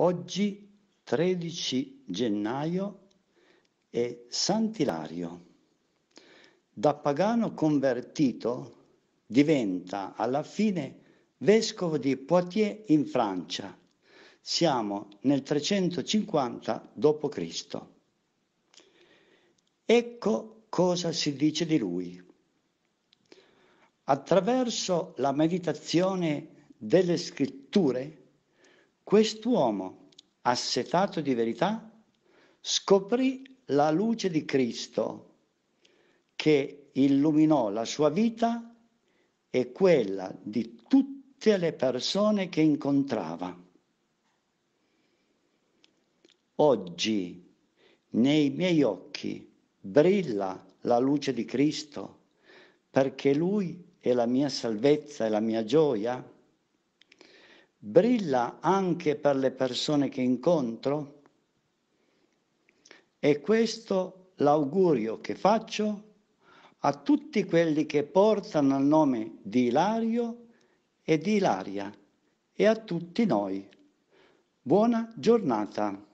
Oggi 13 gennaio è Sant'Ilario. Da pagano convertito diventa alla fine vescovo di Poitiers in Francia. Siamo nel 350 d.C. Ecco cosa si dice di lui. Attraverso la meditazione delle scritture Quest'uomo, assetato di verità, scoprì la luce di Cristo che illuminò la sua vita e quella di tutte le persone che incontrava. Oggi nei miei occhi brilla la luce di Cristo perché Lui è la mia salvezza e la mia gioia brilla anche per le persone che incontro? E questo l'augurio che faccio a tutti quelli che portano il nome di Ilario e di Ilaria e a tutti noi. Buona giornata.